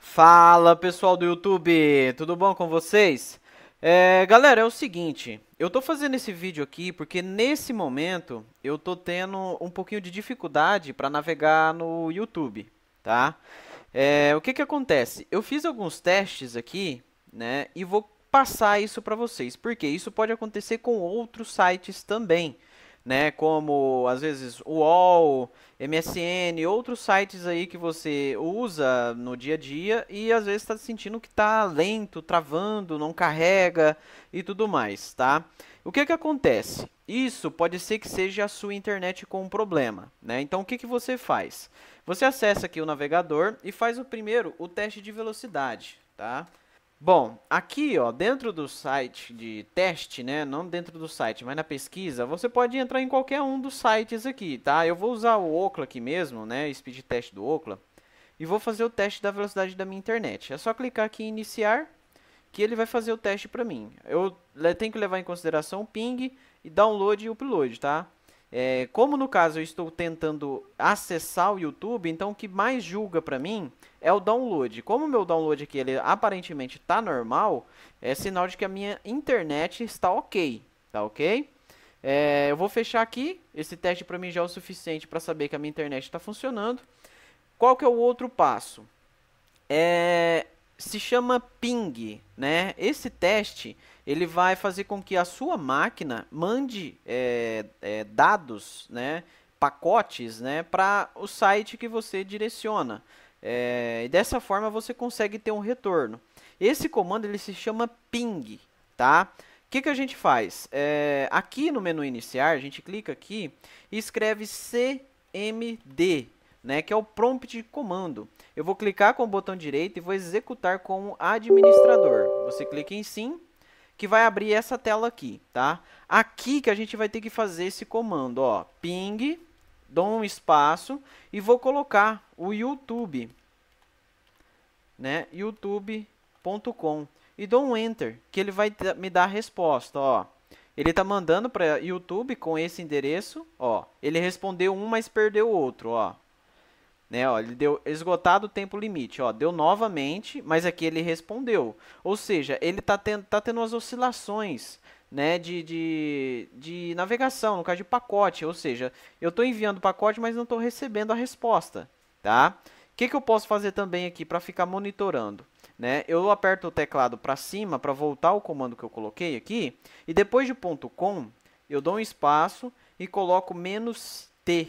Fala pessoal do YouTube, tudo bom com vocês? É, galera, é o seguinte, eu tô fazendo esse vídeo aqui porque nesse momento eu tô tendo um pouquinho de dificuldade para navegar no YouTube, tá? É, o que que acontece? Eu fiz alguns testes aqui, né, e vou passar isso para vocês, porque isso pode acontecer com outros sites também né, como às vezes o UOL, MSN, outros sites aí que você usa no dia a dia e às vezes está sentindo que está lento, travando, não carrega e tudo mais, tá? O que que acontece? Isso pode ser que seja a sua internet com um problema, né? Então o que que você faz? Você acessa aqui o navegador e faz o primeiro o teste de velocidade, tá? Bom, aqui ó, dentro do site de teste, né, não dentro do site, mas na pesquisa, você pode entrar em qualquer um dos sites aqui, tá? Eu vou usar o Okla aqui mesmo, né, speed test do Okla, e vou fazer o teste da velocidade da minha internet. É só clicar aqui em iniciar, que ele vai fazer o teste para mim. Eu tenho que levar em consideração o ping e download e upload, tá? É, como no caso eu estou tentando acessar o YouTube, então o que mais julga para mim é o download. Como o meu download aqui ele aparentemente está normal, é sinal de que a minha internet está ok, tá ok? É, eu vou fechar aqui, esse teste para mim já é o suficiente para saber que a minha internet está funcionando. Qual que é o outro passo? É, se chama ping, né? Esse teste ele vai fazer com que a sua máquina mande é, é, dados, né? Pacotes, né? Para o site que você direciona. É, e dessa forma você consegue ter um retorno. Esse comando ele se chama ping, tá? O que, que a gente faz? aqui no menu iniciar, a gente clica aqui e escreve CMD, né, que é o prompt de comando. Eu vou clicar com o botão direito e vou executar como administrador. Você clica em sim, que vai abrir essa tela aqui, tá? Aqui que a gente vai ter que fazer esse comando, ó, ping, dou um espaço e vou colocar o YouTube, né, youtube.com e dou um enter, que ele vai me dar a resposta, ó. Ele tá mandando para YouTube com esse endereço, ó. Ele respondeu um, mas perdeu o outro, ó. Né, ó, ele deu esgotado o tempo limite, ó, deu novamente, mas aqui ele respondeu. Ou seja, ele está tendo, tá tendo as oscilações né, de, de, de navegação, no caso de pacote. Ou seja, eu estou enviando pacote, mas não estou recebendo a resposta. Tá? O que, que eu posso fazer também aqui para ficar monitorando? Né? Eu aperto o teclado para cima para voltar o comando que eu coloquei aqui. E depois de ponto .com, eu dou um espaço e coloco menos T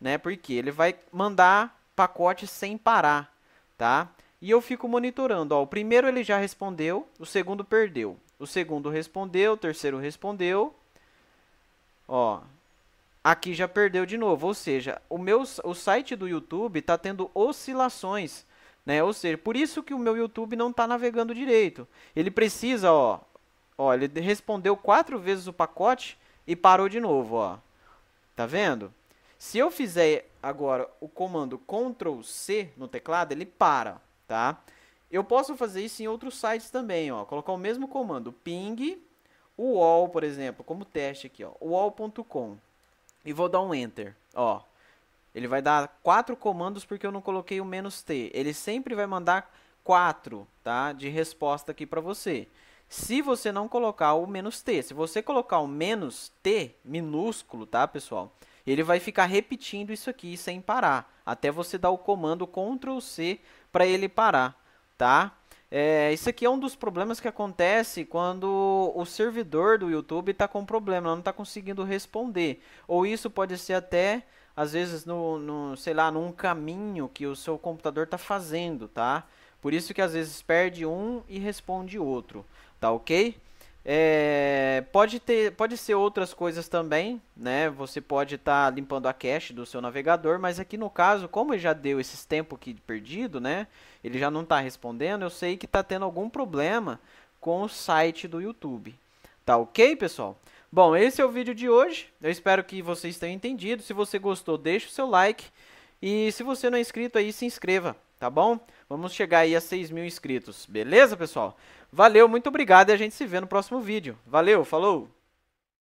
né? Porque ele vai mandar pacotes sem parar, tá? E eu fico monitorando, ó, o primeiro ele já respondeu, o segundo perdeu. O segundo respondeu, o terceiro respondeu. Ó, aqui já perdeu de novo, ou seja, o meu o site do YouTube está tendo oscilações, né? Ou seja, por isso que o meu YouTube não está navegando direito. Ele precisa, ó, ó, ele respondeu quatro vezes o pacote e parou de novo, ó. Tá vendo? Se eu fizer agora o comando Ctrl C no teclado, ele para, tá? Eu posso fazer isso em outros sites também, ó. Colocar o mesmo comando, ping, all por exemplo, como teste aqui, ó, all.com E vou dar um enter, ó. Ele vai dar quatro comandos porque eu não coloquei o menos "-t". Ele sempre vai mandar quatro, tá? De resposta aqui para você. Se você não colocar o menos "-t". Se você colocar o menos "-t", minúsculo, tá, pessoal? ele vai ficar repetindo isso aqui sem parar, até você dar o comando Ctrl C para ele parar, tá? É, isso aqui é um dos problemas que acontece quando o servidor do YouTube está com problema, não está conseguindo responder. Ou isso pode ser até, às vezes, no, no sei lá, num caminho que o seu computador está fazendo, tá? Por isso que às vezes perde um e responde outro, tá ok? É, pode, ter, pode ser outras coisas também, né? Você pode estar tá limpando a cache do seu navegador, mas aqui no caso, como ele já deu esse tempo aqui perdido, né? Ele já não está respondendo, eu sei que está tendo algum problema com o site do YouTube. Tá ok, pessoal? Bom, esse é o vídeo de hoje. Eu espero que vocês tenham entendido. Se você gostou, deixe o seu like. E se você não é inscrito aí, se inscreva tá bom? Vamos chegar aí a 6 mil inscritos, beleza, pessoal? Valeu, muito obrigado e a gente se vê no próximo vídeo. Valeu, falou!